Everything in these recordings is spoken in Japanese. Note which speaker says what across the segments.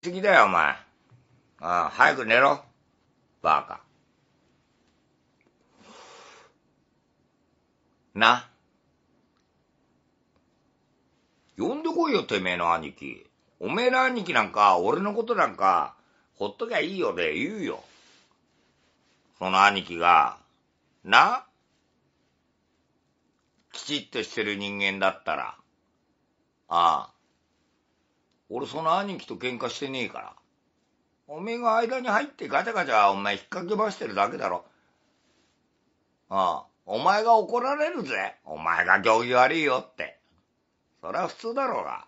Speaker 1: すぎだよ、お前。ああ、早く寝ろ。バカ。な。呼んでこいよ、てめえの兄貴。おめえの兄貴なんか、俺のことなんか、ほっときゃいいよで言うよ。その兄貴が、なきちっとしてる人間だったら、ああ。俺その兄貴と喧嘩してねえから。おめえが間に入ってガチャガチャお前引っ掛け回してるだけだろ。ああ、お前が怒られるぜ。お前が行儀悪いよって。そりゃ普通だろうが。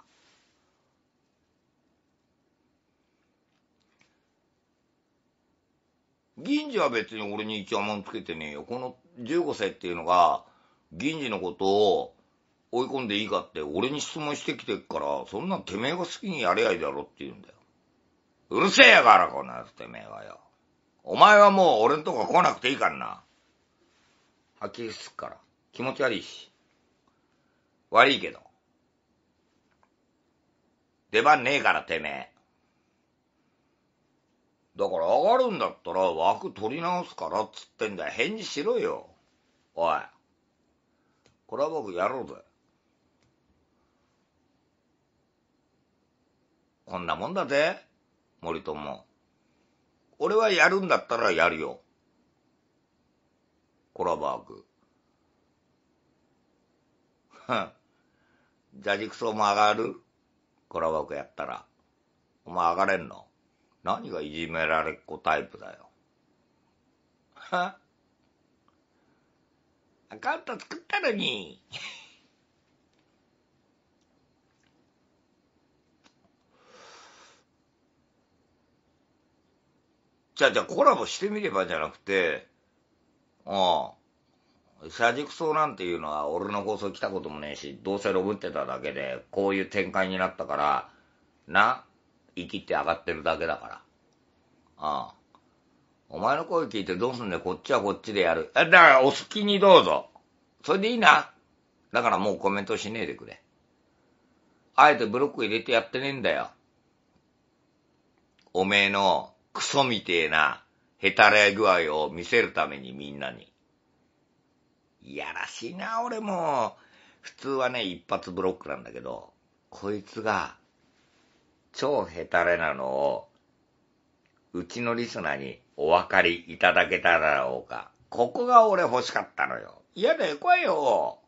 Speaker 1: 銀次は別に俺に一応もんつけてねえよ。この15世っていうのが、銀次のことを、追い込んでいいかって俺に質問してきてっから、そんなんてめえが好きにやりゃいいだろって言うんだよ。うるせえやから、このやつてめえはよ。お前はもう俺んとこ来なくていいかんな。はっきりすっから。気持ち悪いし。悪いけど。出番ねえから、てめえ。だから上がるんだったら枠取り直すからっつってんだよ。返事しろよ。おい。これは僕やろうぜ。こんなもんだぜ、森友。俺はやるんだったらやるよ。コラバーグ。じゃジクソも上がるコラバーグやったら。お前上がれんの何がいじめられっ子タイプだよ。はあウント作ったのに。じゃあ、じゃあコラボしてみればじゃなくて、うん。車軸層なんていうのは俺の放送来たこともねえし、どうせロブってただけで、こういう展開になったから、な、生きて上がってるだけだから。ああ。お前の声聞いてどうすんねこっちはこっちでやる。え、だからお好きにどうぞ。それでいいな。だからもうコメントしねえでくれ。あえてブロック入れてやってねえんだよ。おめえのクソみてえな、ヘタレ具合を見せるためにみんなに。いやらしいな、俺も。普通はね、一発ブロックなんだけど、こいつが、超ヘタレなのを、うちのリスナーにお分かりいただけたらろうか。ここが俺欲しかったのよ。嫌だよ、来いよ。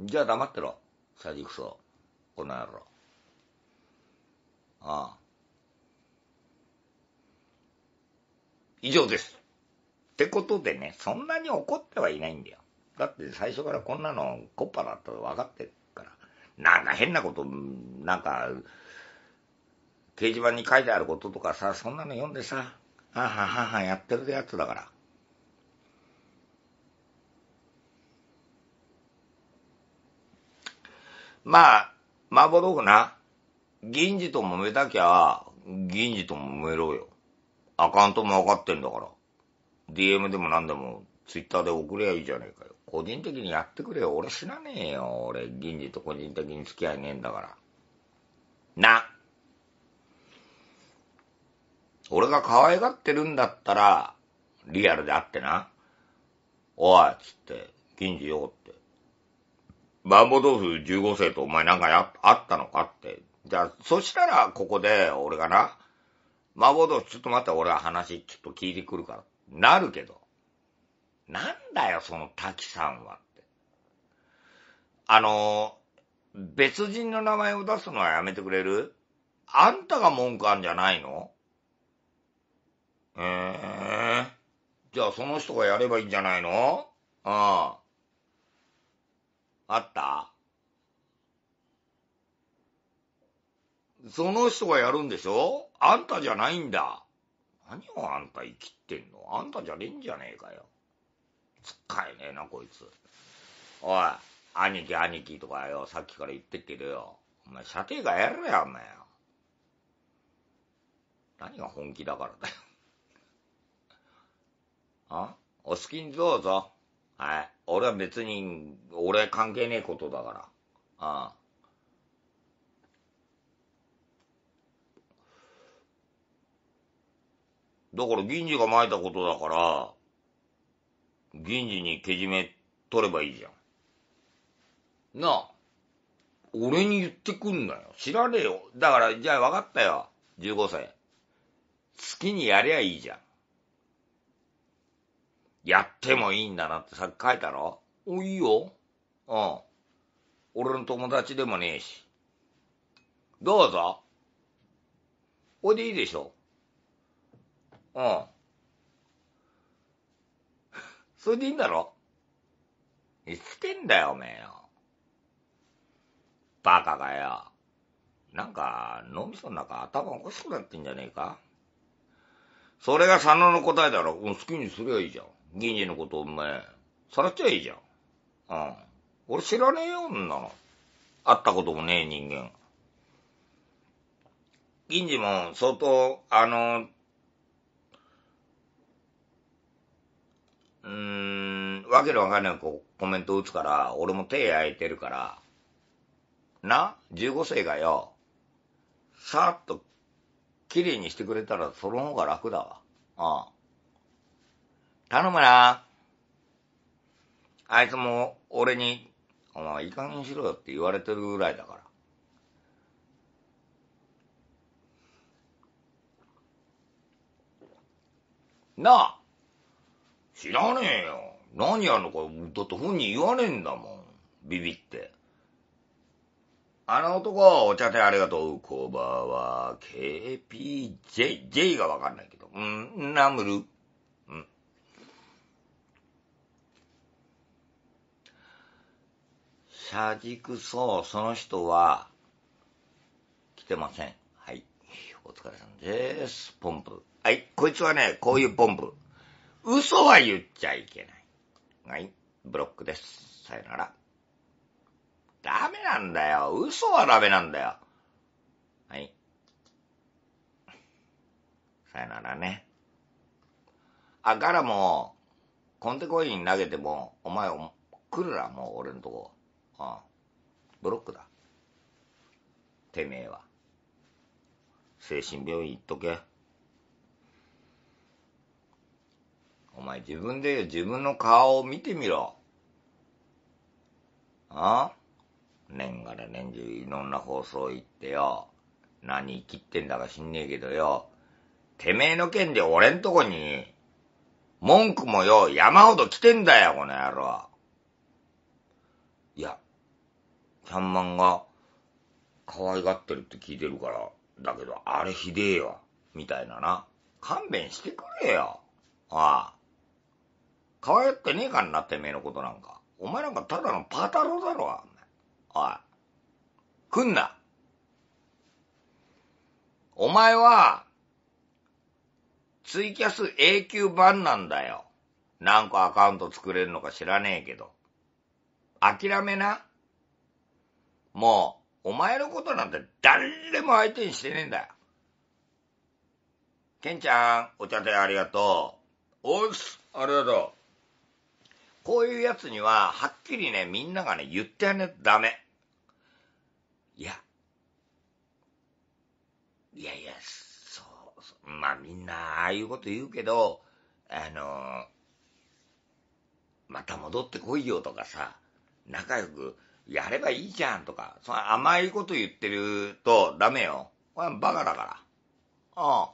Speaker 1: じゃあ黙ってろ。さじくそ。この野郎。ああ。以上です。ってことでね、そんなに怒ってはいないんだよ。だって最初からこんなのコッパだと分かってるから。なんか変なこと、なんか、掲示板に書いてあることとかさ、そんなの読んでさ、ははははやってるやつだから。まあ、麻婆豆腐な。銀次と揉めたきゃ、銀次と揉めろよ。アカウントも分かってんだから。DM でも何でも、twitter で送りゃいいじゃねえかよ。個人的にやってくれよ。俺知らねえよ。俺、銀次と個人的に付き合いねえんだから。な。俺が可愛がってるんだったら、リアルであってな。おい、つって、銀次よって。バンボ豆腐15世とお前なんかあったのかって。じゃあ、そしたら、ここで、俺がな、麻婆豆腐ちょっと待って、俺は話ちょっと聞いてくるから。なるけど。なんだよ、その滝さんはって。あの、別人の名前を出すのはやめてくれるあんたが文句あんじゃないのええー、じゃあその人がやればいいんじゃないのうん。あったその人がやるんでしょあんたじゃないんだ。何をあんた生きてんのあんたじゃねえんじゃねえかよ。つっかえねえな、こいつ。おい、兄貴兄貴とかよ、さっきから言ってっけどよ。お前、射程がやるや、お前何が本気だからだよ。あお好きにどうぞ。はい。俺は別に、俺関係ねえことだから。ああ。だから銀次が巻いたことだから、銀次にけじめ取ればいいじゃん。なあ。俺に言ってくんなよ。知らねえよ。だから、じゃあ分かったよ。15歳。好きにやりゃいいじゃん。やってもいいんだなってさっき書いたろお、いいよ。うん。俺の友達でもねえし。どうぞ。これでいいでしょ。うん。それでいいんだろ生きってんだよ、おめえよ。バカがよ。なんか、脳みその中頭おかしくなってんじゃねえかそれが佐野の答えだろ。うん、好きにすりゃいいじゃん。銀次のことおめえ、さらっちゃいいじゃん。うん。俺知らねえよ、んなの。会ったこともねえ人間。銀次も相当、あの、うーん、わけのわかんないこうコメント打つから、俺も手焼いてるから、な ?15 世がよ、さっと、綺麗にしてくれたら、その方が楽だわ。ああ。頼むな。あいつも、俺に、お前、いい加減しろよって言われてるぐらいだから。なあ知らねえよ。何やんのか、だって本人言わねえんだもん。ビビって。あの男、お茶手ありがとう。コーバーは、KPJ、J がわかんないけど。んナムル。ん車軸そう、その人は、来てません。はい。お疲れさんです。ポンプ。はい。こいつはね、こういうポンプ。嘘は言っちゃいけない。はい、ブロックです。さよなら。ダメなんだよ。嘘はダメなんだよ。はい。さよならね。あ、ガラも、コンテコイン投げても、お前お、来るな、もう俺んとこ。ああブロックだ。てめえは。精神病院行っとけ。お前自分で自分の顔を見てみろ。あ年がら年中いろんな放送行ってよ。何生きってんだか知んねえけどよ。てめえの件で俺んとこに、文句もよ、山ほど来てんだよ、この野郎。いや、ちゃんまんが、可愛がってるって聞いてるから、だけどあれひでえよ、みたいなな。勘弁してくれよ。ああ。可愛くねえかんな、ってめえのことなんか。お前なんかただのパタロだろ、おい。来んな。お前は、ツイキャス永久版なんだよ。何個アカウント作れるのか知らねえけど。諦めな。もう、お前のことなんて誰も相手にしてねえんだよ。ケンちゃん、お茶でありがとう。おっす、ありがとう。こういうやつには、はっきりね、みんながね、言ってやんね、とダメ。いや。いやいや、そう、そうまあみんな、ああいうこと言うけど、あの、また戻ってこいよとかさ、仲良くやればいいじゃんとか、その甘いこと言ってるとダメよ。これはバカだから。ああ。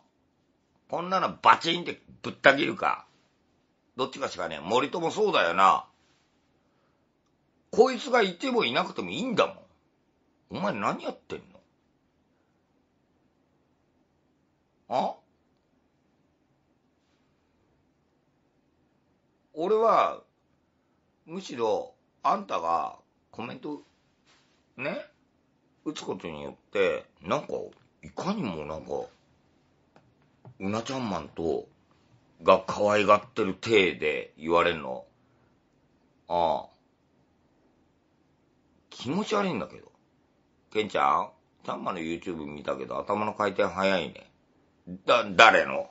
Speaker 1: こんなのバチンってぶった切るか。どっちかしかね、森友そうだよな。こいつがいてもいなくてもいいんだもん。お前何やってんのあ俺は、むしろ、あんたがコメント、ね、打つことによって、なんか、いかにもなんか、うなちゃんマンと、が可愛がってる体で言われんの。ああ。気持ち悪いんだけど。ケンちゃん、ちゃんまの YouTube 見たけど頭の回転早いね。だ、誰の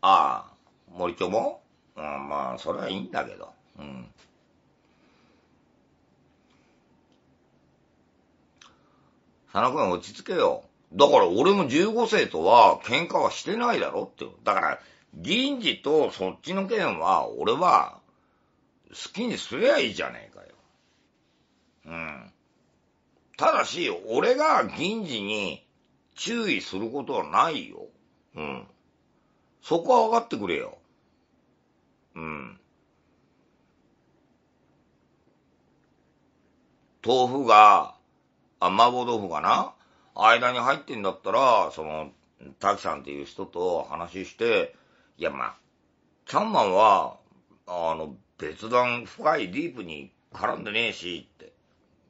Speaker 1: ああ、森ちもうん、まあ、それはいいんだけど。うん。佐野くん落ち着けよ。だから俺も15世とは喧嘩はしてないだろって。だから、銀次とそっちの件は、俺は、好きにすりゃいいじゃねえかよ。うん。ただし、俺が銀次に注意することはないよ。うん。そこは分かってくれよ。うん。豆腐が、あ、麻婆豆腐がな、間に入ってんだったら、その、滝さんっていう人と話して、いや、まあ、チャンマンは、あの、別段深いディープに絡んでねえし、って。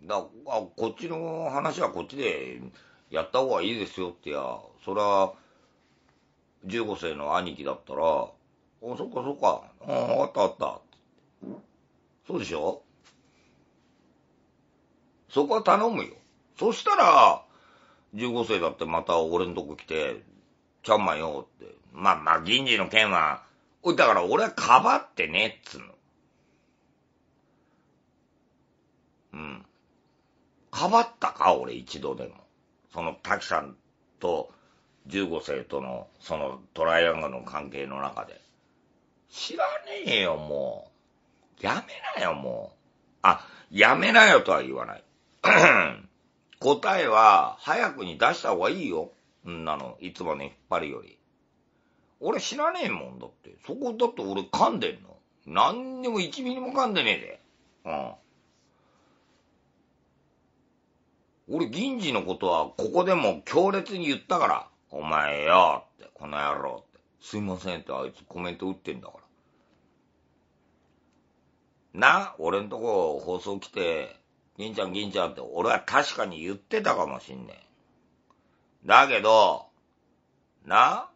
Speaker 1: だあこっちの話はこっちでやった方がいいですよってや、そりゃ、15世の兄貴だったら、あ、そっかそっか、ああ、わかったわかった。そうでしょそこは頼むよ。そしたら、15世だってまた俺んとこ来て、ちゃんまよって。まあまあ、銀次の件は、だから俺はかばってね、っつうの。うん。かばったか俺一度でも。その、滝さんと、15世との、その、トライアングルの関係の中で。知らねえよ、もう。やめなよ、もう。あ、やめなよとは言わない。答えは早くに出した方がいいよ。んなの、いつまで引っ張るより。俺知らねえもんだって。そこだって俺噛んでんの。何にも1ミリも噛んでねえで。うん。俺銀次のことはここでも強烈に言ったから。お前よって、この野郎って。すいませんってあいつコメント打ってんだから。な、俺んとこ放送来て、銀ちゃん銀ちゃんって俺は確かに言ってたかもしんねえ。だけど、な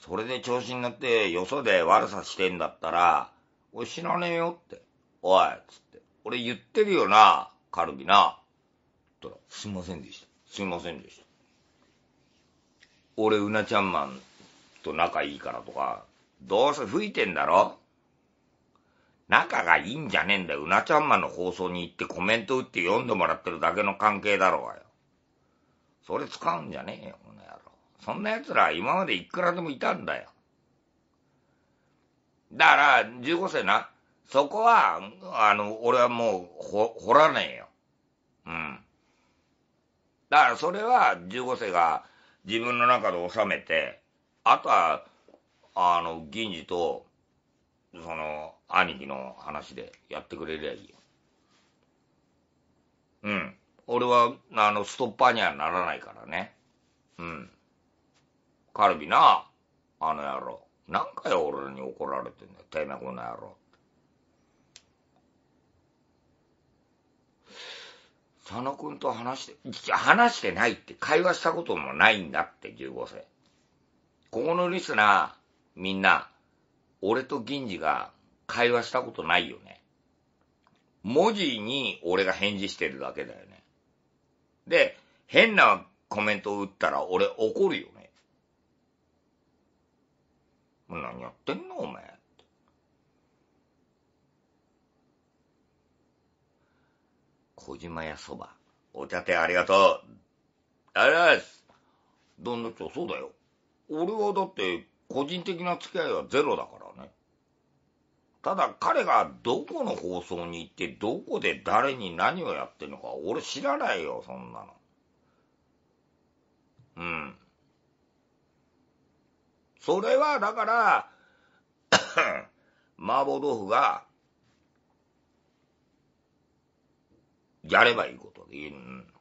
Speaker 1: それで調子になってよそで悪さしてんだったら、俺知らねえよって。おい、つって。俺言ってるよな、カルビな。とら、すいませんでした。すいませんでした。俺、うなちゃんマンと仲いいからとか、どうせ吹いてんだろ仲がいいんじゃねえんだよ。うなちゃんまの放送に行ってコメント打って読んでもらってるだけの関係だろうがよ。それ使うんじゃねえよ、この野郎。そんな奴ら今までいくらでもいたんだよ。だから、15世な、そこは、あの、俺はもう、ほ、掘らねえよ。うん。だから、それは、15世が自分の中で収めて、あとは、あの、銀次と、その、兄貴の話でやってくれりゃいいよ。うん。俺は、あの、ストッパーにはならないからね。うん。カルビな、あの野郎。何回俺に怒られてんだよ。てめえこの野郎。佐野くんと話して、話してないって会話したこともないんだって15世。ここのリスナー、みんな、俺と銀次が会話したことないよね。文字に俺が返事してるだけだよね。で、変なコメントを打ったら俺怒るよね。何やってんのお前。小島屋そば。お茶手ありがとう。ありがとうどんなちょ、そうだよ。俺はだって、個人的な付き合いはゼロだから。ただ彼がどこの放送に行ってどこで誰に何をやってるのか俺知らないよ、そんなの。うん。それはだから 麻婆豆腐が、やればいいことでいい。うん、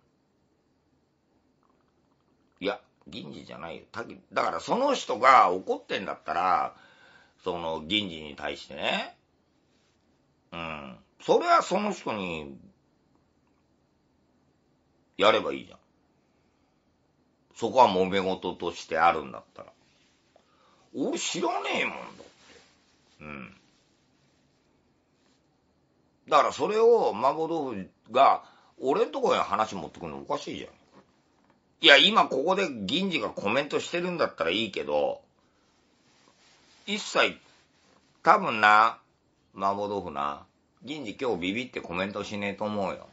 Speaker 1: いや、銀次じゃないよ。だからその人が怒ってんだったら、その銀次に対してね。うん。それはその人に、やればいいじゃん。そこは揉め事としてあるんだったら。俺知らねえもんだって。うん。だからそれを麻婆豆腐が俺んとこへ話持ってくるのおかしいじゃん。いや、今ここで銀次がコメントしてるんだったらいいけど、一切、多分な、麻婆豆腐な、銀次今日ビビってコメントしねえと思うよ。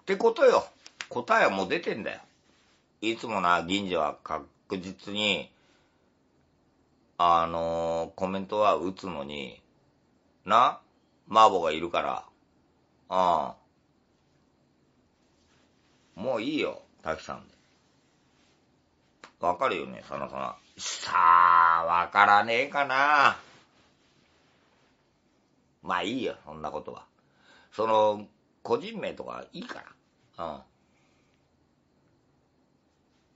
Speaker 1: ってことよ。答えはもう出てんだよ。いつもな、銀次は確実に、あのー、コメントは打つのに、な、麻婆がいるから、うん。もういいよ、滝さんで。わかるよね、さなさな。さあ、わからねえかな。まあいいよ、そんなことは。その、個人名とかいいから。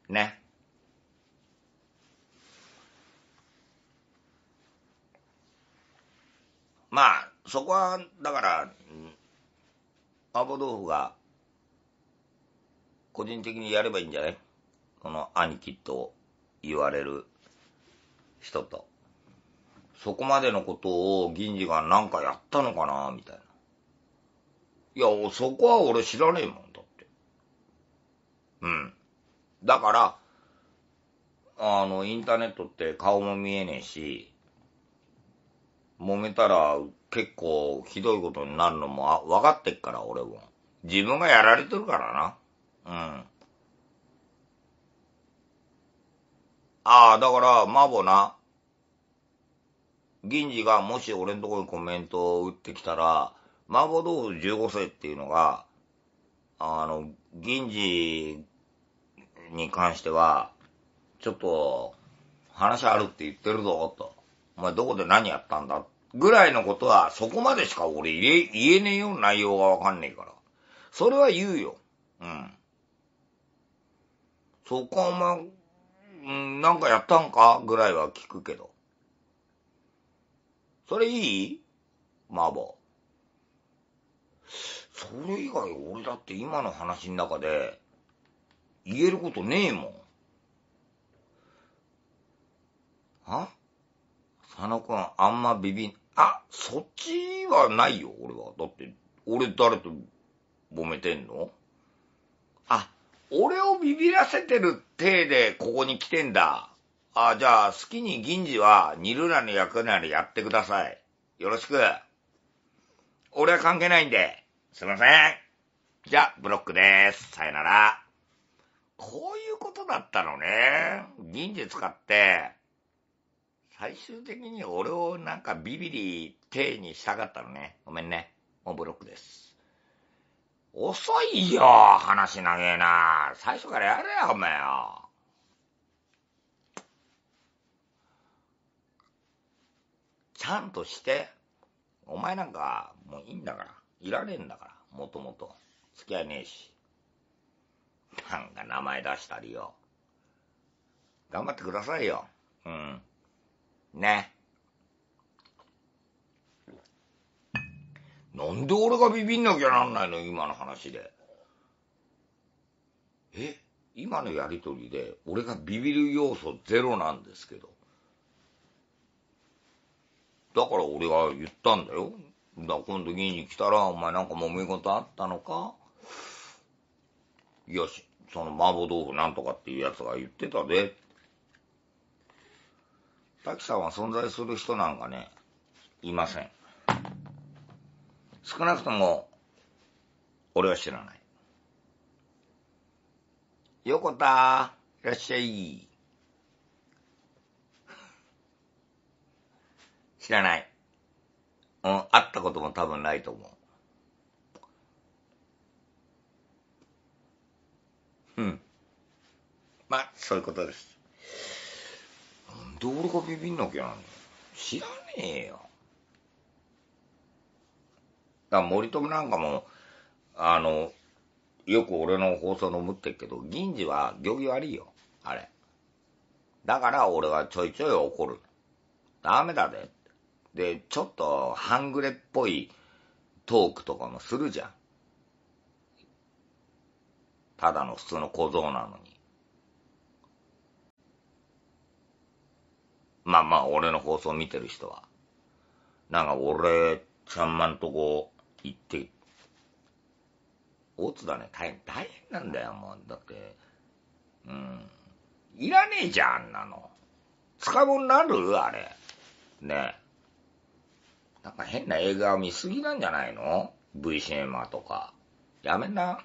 Speaker 1: うん。ね。まあ、そこは、だから、麻婆豆腐が、個人的にやればいいんじゃないこの兄貴と言われる人と。そこまでのことを銀次がなんかやったのかな、みたいな。いや、そこは俺知らねえもん、だって。うん。だから、あの、インターネットって顔も見えねえし、揉めたら結構ひどいことになるのも分かってっから、俺も。自分がやられてるからな。うん。ああ、だから、マボな、銀次がもし俺のところにコメントを打ってきたら、マボ豆腐15世っていうのが、あの、銀次に関しては、ちょっと、話あるって言ってるぞ、と。お前どこで何やったんだぐらいのことは、そこまでしか俺言え、言えねえよ、内容がわかんねえから。それは言うよ。うん。そこはお前、うん、なんかやったんかぐらいは聞くけど。それいい麻婆。それ以外俺だって今の話の中で言えることねえもん。は佐野くんあんまビビん、あ、そっちはないよ、俺は。だって、俺誰と揉めてんのあ、俺をビビらせてる手でここに来てんだ。あ、じゃあ、好きに銀次は煮るなり焼くなりやってください。よろしく。俺は関係ないんで。すいません。じゃあ、ブロックです。さよなら。こういうことだったのね。銀次使って、最終的に俺をなんかビビり、手にしたかったのね。ごめんね。もうブロックです。遅いよ、話長えな。最初からやれよ、お前よ。ちゃんとして。お前なんか、もういいんだから。いられんだから、もともと。付き合いねえし。なんか名前出したりよ。頑張ってくださいよ。うん。ね。なんで俺がビビんなきゃなんないの、今の話で。え今のやりとりで、俺がビビる要素ゼロなんですけど。だから俺が言ったんだよ。だ今度議員に来たら、お前なんか揉め事あったのかよし、その麻婆豆腐なんとかっていうやつが言ってたで。滝さんは存在する人なんかね、いません。少なくとも、俺は知らない。横田、いらっしゃい。知らない。うん、会ったことも多分ないと思う。うん。まあ、そういうことです。なんで俺がビビんなきゃなの知らねえよ。だ森友なんかも、あの、よく俺の放送の持ってるけど、銀次は行儀悪いよ、あれ。だから俺はちょいちょい怒る。ダメだで。で、ちょっと半グレっぽいトークとかもするじゃん。ただの普通の小僧なのに。まあまあ、俺の放送見てる人は。なんか俺、ちゃんまんとこ、行って、大津だね、大変、大変なんだよ、もう。だって、うん。いらねえじゃん、あんなの。使うもんなるあれ。ねえ。なんか変な映画を見すぎなんじゃないの ?V シネマとか。やめな。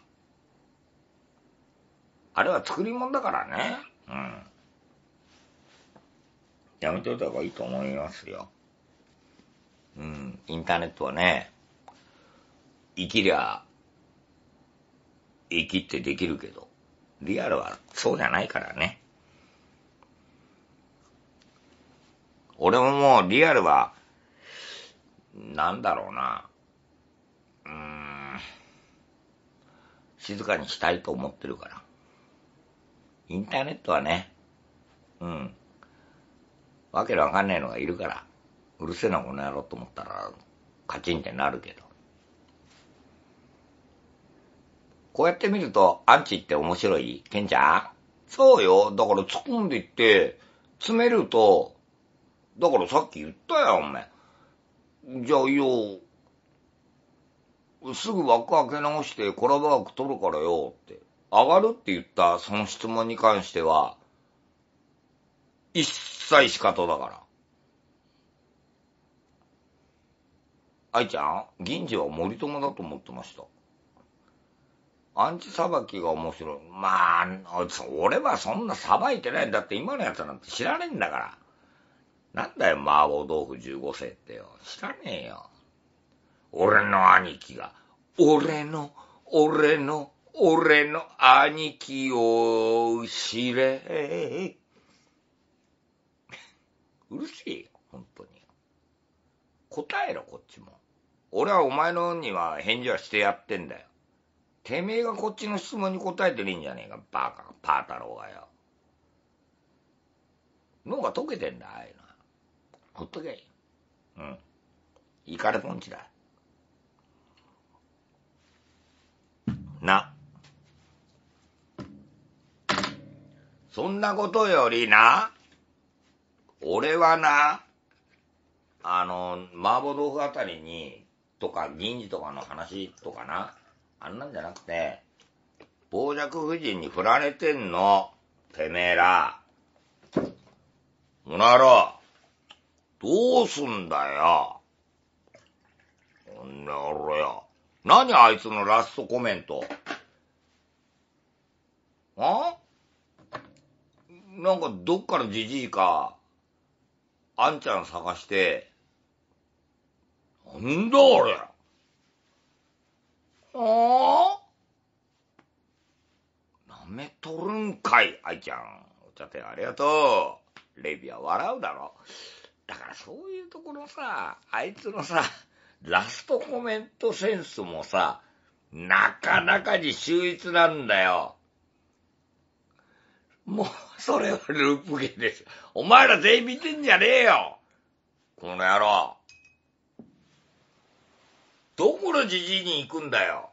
Speaker 1: あれは作り物だからね。うん。やめといた方がいいと思いますよ。うん。インターネットはね、生きりゃ、生きってできるけど、リアルはそうじゃないからね。俺ももうリアルは、なんだろうな。うーん。静かにしたいと思ってるから。インターネットはね、うん。わけのわかんないのがいるから、うるせえなこの野郎と思ったら、カチンってなるけど。こうやって見ると、アンチって面白いケンちゃんそうよ。だから突っ込んでいって、詰めると、だからさっき言ったやん、おめじゃあよ、すぐ枠開け直してコラボ枠取るからよって、上がるって言ったその質問に関しては、一切仕方だから。愛ちゃん、銀次は森友だと思ってました。アンチ裁きが面白い。まあ、俺はそんな裁いてないんだって今のやつなんて知らねえんだから。なんだよ、麻婆豆腐15世ってよ。知らねえよ。俺の兄貴が、俺の、俺の、俺の兄貴を知れ。うるせえよ、本当に。答えろ、こっちも。俺はお前のには返事はしてやってんだよ。てめえがこっちの質問に答えてねえんじゃねえか、バカ、パー太郎がよ。脳が溶けてんだ、ああいうのは。ほっとけい。うん。イカレポンチだ。な。そんなことよりな、俺はな、あの、麻婆豆腐あたりに、とか、銀次とかの話とかな、あんなんじゃなくて、傍若夫人に振られてんの。てめえら。おなら、どうすんだよ。おんな野郎よ。何あいつのラストコメント。あなんかどっからじじいか、あんちゃん探して、なんだあれ。おあ舐めとるんかい、イちゃん。お茶店ありがとう。レビは笑うだろ。だからそういうところさ、あいつのさ、ラストコメントセンスもさ、なかなかに秀逸なんだよ。もう、それはループゲーです。お前ら全員見てんじゃねえよこの野郎どこのじじいに行くんだよ。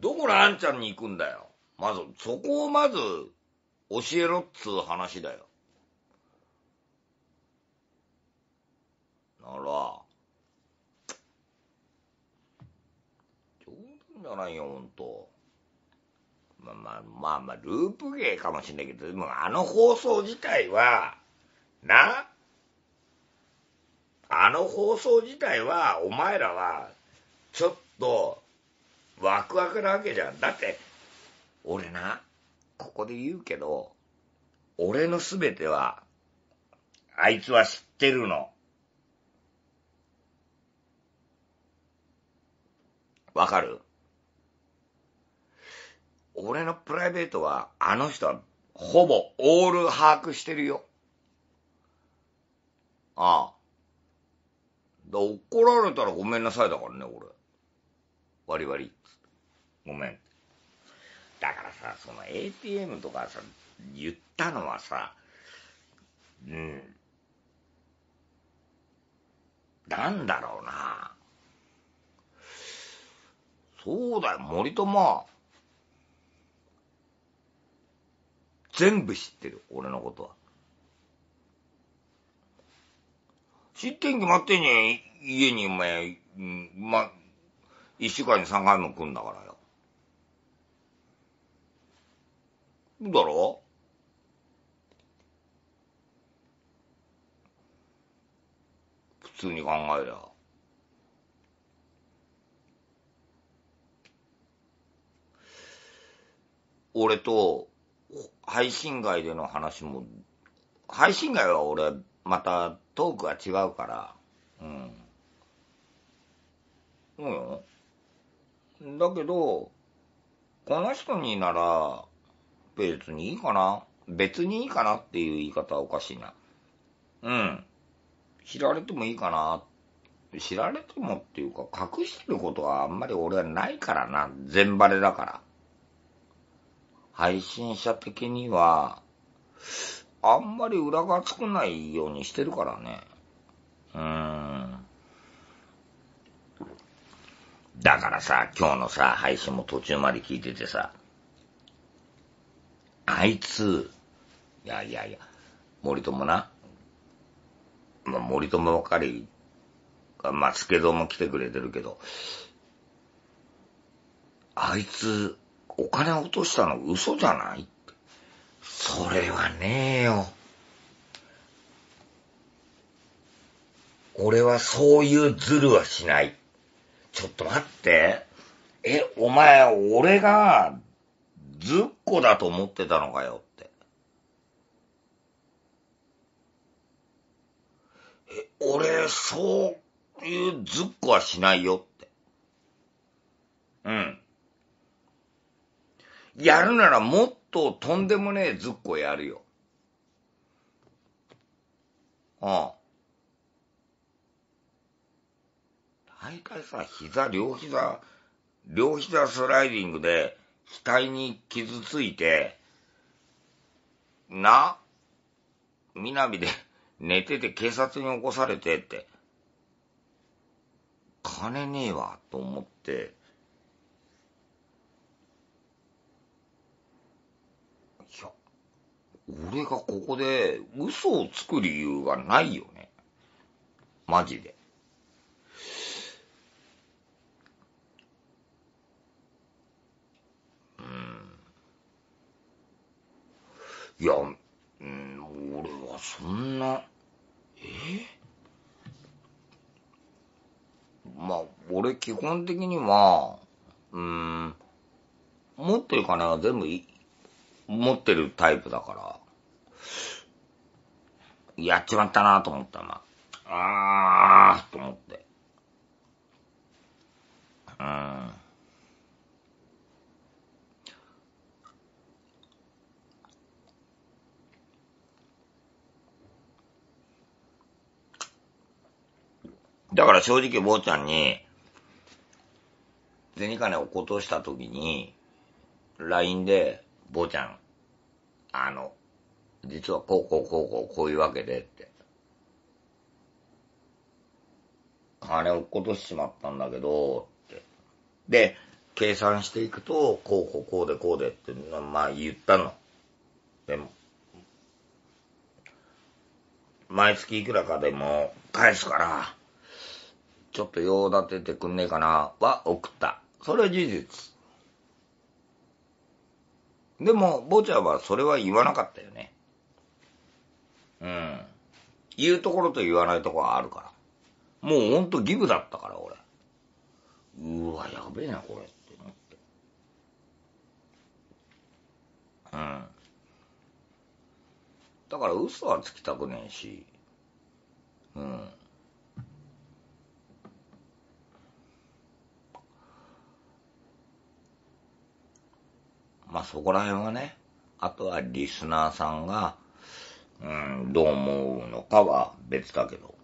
Speaker 1: どこのあんちゃんに行くんだよ。まず、そこをまず、教えろっつう話だよ。なら、冗談じゃないよ、ほんと。まあまあ、まあまあ、ループ芸かもしんないけど、でもあの放送自体は、なあの放送自体はお前らはちょっとワクワクなわけじゃんだって俺なここで言うけど俺の全てはあいつは知ってるのわかる俺のプライベートはあの人はほぼオール把握してるよああだ怒られたらごめんなさいだからね、俺。割り割り。ごめん。だからさ、その ATM とかさ、言ったのはさ、うん。なんだろうな。そうだよ、森友。全部知ってる、俺のことは。出店決まってんじゃん。家にお前、うん、ま、一週間に三回も来んだからよ。だろ普通に考えりゃ。俺と、配信外での話も、配信外は俺、またトークが違うから、うん。そうよ。だけど、この人になら、別にいいかな。別にいいかなっていう言い方はおかしいな。うん。知られてもいいかな。知られてもっていうか、隠してることはあんまり俺はないからな。全バレだから。配信者的には、あんまり裏がつくないようにしてるからね。うーん。だからさ、今日のさ、配信も途中まで聞いててさ、あいつ、いやいやいや、森友な、まあ、森友ばかり、まあ、スケゾも来てくれてるけど、あいつ、お金落としたの嘘じゃないそれはねえよ。俺はそういうズルはしない。ちょっと待って。え、お前、俺が、ずっこだと思ってたのかよって。え、俺、そういうずっこはしないよって。うん。やるならもっと、ととんでもねえずっこやるよ。ああ。大体さ、膝、両膝、両膝スライディングで、額に傷ついて、な、みなみで寝てて警察に起こされてって、金ねえわ、と思って、俺がここで嘘をつく理由がないよね。マジで。うん。いや、うん、俺はそんな、えまあ、俺基本的には、うん、持ってる金は全部い持ってるタイプだから、やっちまったなと思ったな。あーと思って。うん。だから正直、坊ちゃんに、銭金を落としたときに、LINE で、坊ちゃん、あの、実はこうこうこうこうこういうわけでって。金落っことしちまったんだけど、って。で、計算していくと、こうこうこうでこうでって、まあ言ったの。でも、毎月いくらかでも返すから、ちょっと用立ててくんねえかな、は送った。それは事実。でも、坊ちゃんはそれは言わなかったよね。うん。言うところと言わないところはあるから。もうほんとギブだったから、俺。うわ、やべえな、これって思って。うん。だから嘘はつきたくねえし、うん。まあそこら辺はね、あとはリスナーさんが、うん、どう思うのかは別だけど。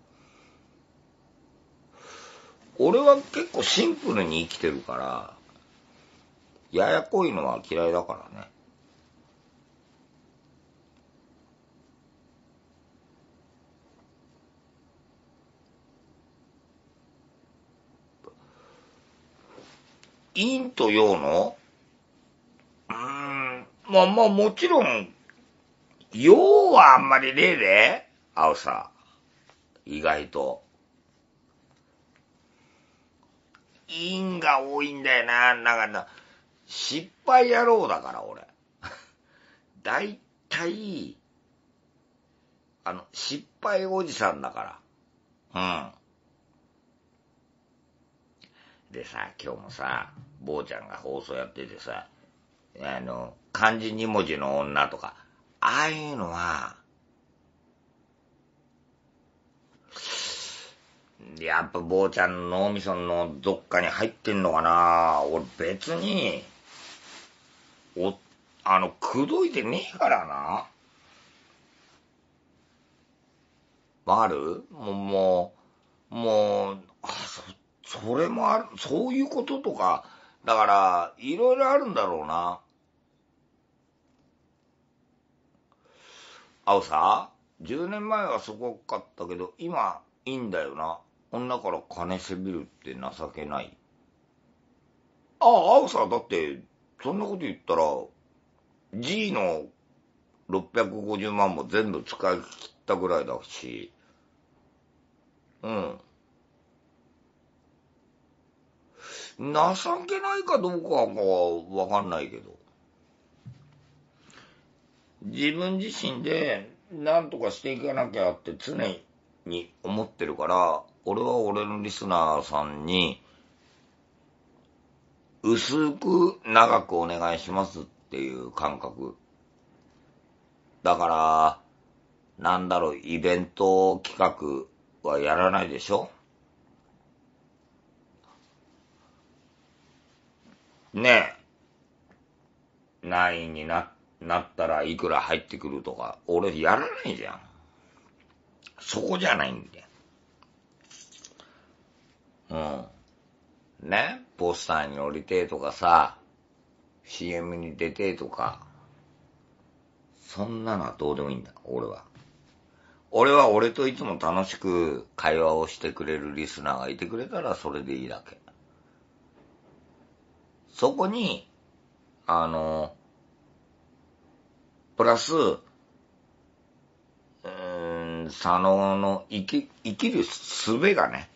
Speaker 1: 俺は結構シンプルに生きてるから、ややこいのは嫌いだからね。陰と陽のまあまあもちろん、用はあんまりねえね。青さ。意外と。因が多いんだよな。なんかな、失敗野郎だから俺。大体、あの、失敗おじさんだから。うん。でさ、今日もさ、坊ちゃんが放送やっててさ、あの、漢字二文字の女とか、ああいうのは、やっぱ坊ちゃんの脳みそのどっかに入ってんのかな俺別に、お、あの、口説いてねえからな。わかるもう、もう、もう、あ、そ、それもある、そういうこととか、だから、いろいろあるんだろうな。あうさ、10年前はすごかったけど、今、いいんだよな。女から金せびるって情けない。ああ、あうさ、だって、そんなこと言ったら、G の650万も全部使い切ったぐらいだし、うん。情けないかどうかはわかんないけど。自分自身で何とかしていかなきゃって常に思ってるから、俺は俺のリスナーさんに、薄く長くお願いしますっていう感覚。だから、なんだろう、イベント企画はやらないでしょねえ、何位にな、なったらいくら入ってくるとか、俺やらないじゃん。そこじゃないんだよ。うん。ねポスターに降りてとかさ、CM に出てとか、そんなのはどうでもいいんだ、俺は。俺は俺といつも楽しく会話をしてくれるリスナーがいてくれたらそれでいいだけ。そこに、あの、プラス、うーん、佐野の生き、生きる術がね、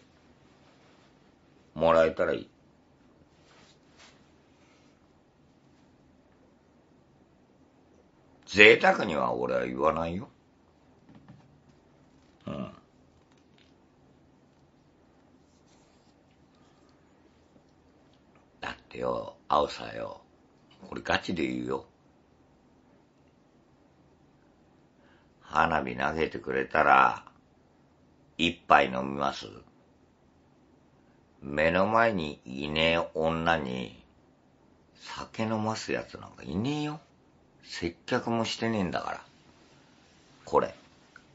Speaker 1: もらえたらいい。贅沢には俺は言わないよ。うん。てよ、青さよ。これガチで言うよ。花火投げてくれたら、一杯飲みます。目の前にいねえ女に、酒飲ますやつなんかいねえよ。接客もしてねえんだから。これ、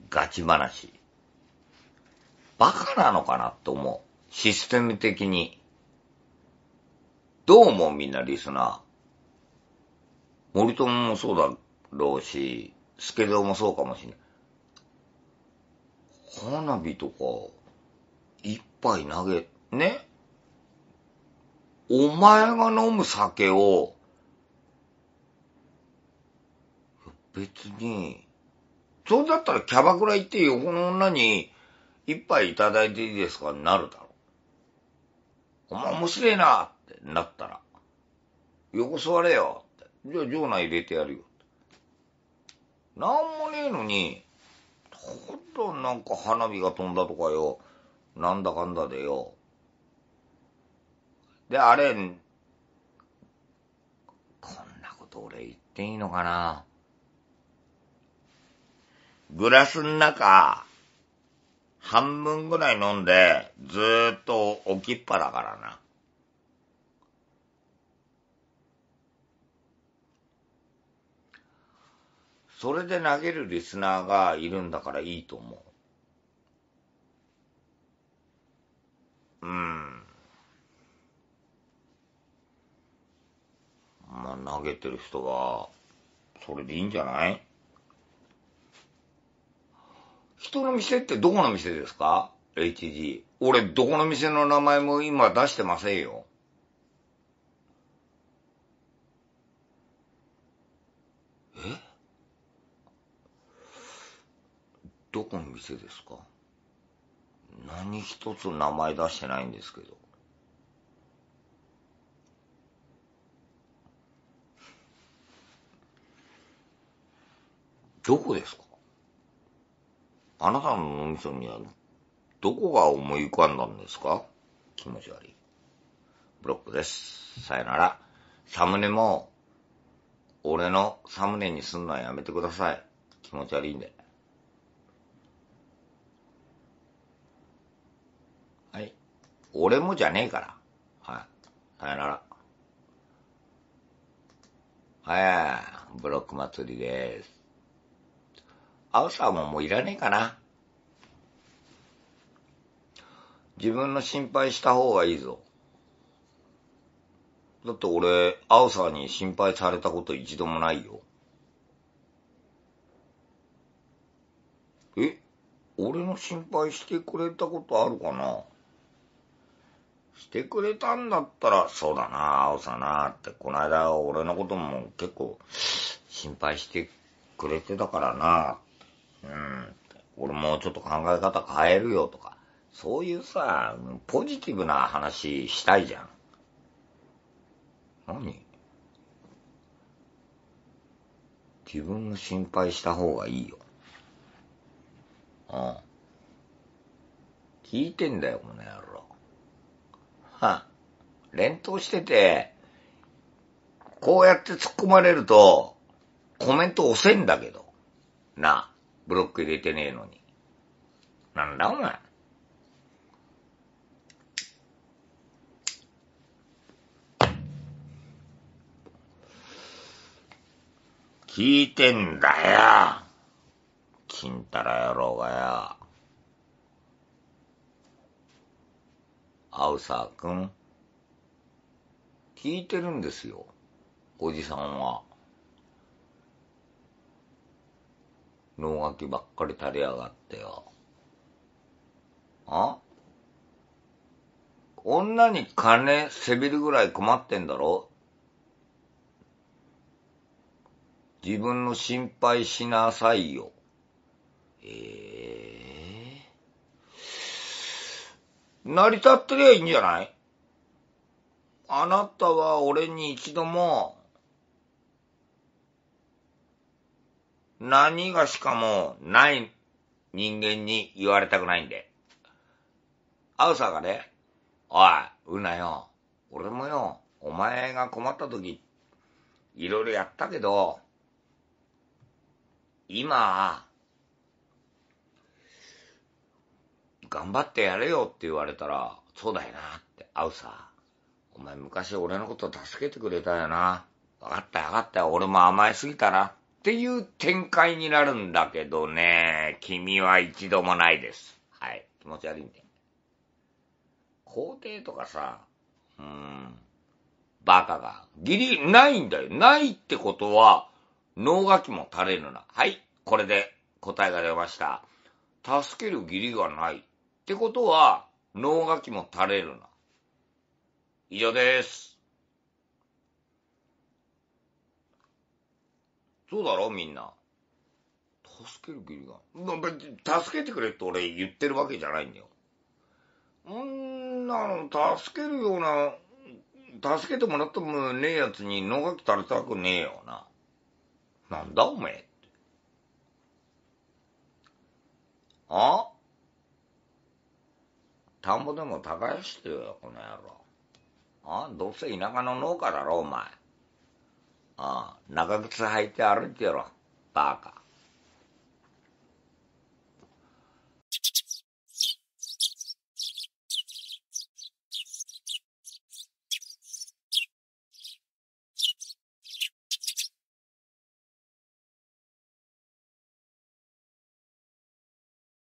Speaker 1: ガチ話。バカなのかなと思う。システム的に。どうもみんなリスナー。森友もそうだろうし、スケゾーもそうかもしれない。花火とか、一杯投げ、ねお前が飲む酒を、別に、そうだったらキャバクラ行って横の女に一杯いただいていいですかになるだろう。お前面白いななったら、横座れよって。じゃあ場内入れてやるよなんもねえのに、ととなんか花火が飛んだとかよ、なんだかんだでよ。で、あれ、こんなこと俺言っていいのかな。グラスん中、半分ぐらい飲んで、ずーっと置きっぱだからな。それで投げるリスナーがいるんだからいいと思う。うん。まあ、投げてる人は、それでいいんじゃない人の店ってどこの店ですか ?HG。俺、どこの店の名前も今出してませんよ。どこの店ですか何一つ名前出してないんですけど。どこですかあなたの脳みそにはどこが思い浮かんだんですか気持ち悪い。ブロックです。さよなら。サムネも、俺のサムネにすんのはやめてください。気持ち悪いんで。俺もじゃねえから。はい。さよなら。はい、ブロック祭りです。アウサーももういらねえかな。自分の心配した方がいいぞ。だって俺、アウサーに心配されたこと一度もないよ。え俺の心配してくれたことあるかなしてくれたんだったら、そうだな、青さな、って、この間俺のことも結構心配してくれてたからな、うん、俺もちょっと考え方変えるよとか、そういうさ、ポジティブな話したいじゃん。何自分も心配した方がいいよ。うん。聞いてんだよ、この野郎。あ、連投してて、こうやって突っ込まれると、コメント押せんだけど。なあ、ブロック入れてねえのに。なんだお前。聞いてんだよ。金太郎野郎がよ。ハウサー君。聞いてるんですよ、おじさんは。脳書きばっかり垂れやがってよ。あ女に金せびるぐらい困ってんだろ自分の心配しなさいよ。ええー成り立ってりゃいいんじゃないあなたは俺に一度も、何がしかもない人間に言われたくないんで。アウサーがね、おい、うなよ、俺もよ、お前が困った時、いろいろやったけど、今、頑張ってやれよって言われたら、そうだよなって会うさ。お前昔俺のこと助けてくれたよな。分かった分かった俺も甘えすぎたなっていう展開になるんだけどね、君は一度もないです。はい。気持ち悪いんで。皇帝とかさ、うーん、バカが、ギリ、ないんだよ。ないってことは、脳書きも垂れるな。はい。これで答えが出ました。助ける義理がない。ってことは、脳書きも垂れるな。以上です。そうだろみんな。助ける気理が。助けてくれって俺言ってるわけじゃないんだよ。そんなの、助けるような、助けてもらってもねえやつに脳書き垂れたくねえよな。なんだおめえって。あ田んぼでも耕してよ、この野郎。あどうせ田舎の農家だろ、お前。ああ、長靴履いて歩いてろ、バカ。